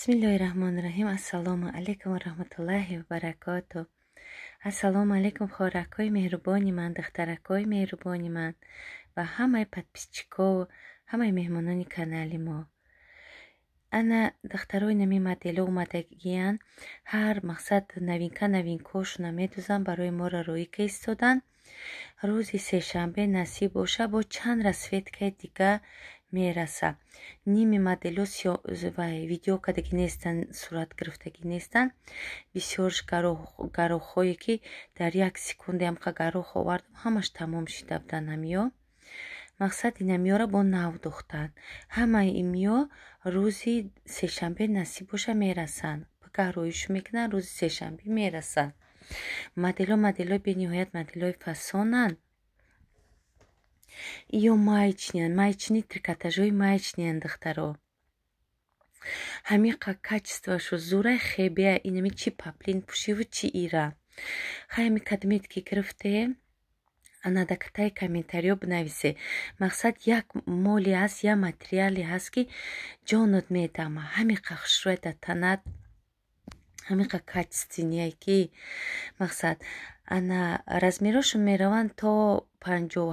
бисми иллоҳи раҳмони раҳим ассалому алайкум варахматуллаҳи вабаракоту ассалому алайкум хӯракҳои меҳрубони ман духтаракҳои меҳрубони ман ва ҳамаи подписчикову ҳамаи меҳмонони канали мо ана духтарои нами модели омадагиян ҳар мақсад новинка новинкошуна медузан барои мора роика истодан рӯзи сешанбе насиб боша бо чанд расветкаи дигар мераса ними модело видеокадаги нестан сурат гирифтаги нестан бисёр гарохҳое ки дар як секундаамқа гарох овардам ҳамаш тамом шидабдан амё мақсад ин амёра бо нав духтан ҳамаи имё рӯзи сешанбе насиб боша мерасанд ба гароиш мекунанд рӯзи сешанбе мерасанд модело модело бениҳоят моделои фасонанд ё маечниян маечни трикотажои маечниян дыхтаро ҳамиқа качествошо зурай хебея инами чи паплин пушиву чи ира хаями кадмитки гирифте ана дактаи комментарио бинависе мақсад як моли аст я материале аст ки ҷонот медама ҳамиқа хушрӯйда танат ҳамиқа качествиние ки мақсад ана размерошо мераванд то панҷо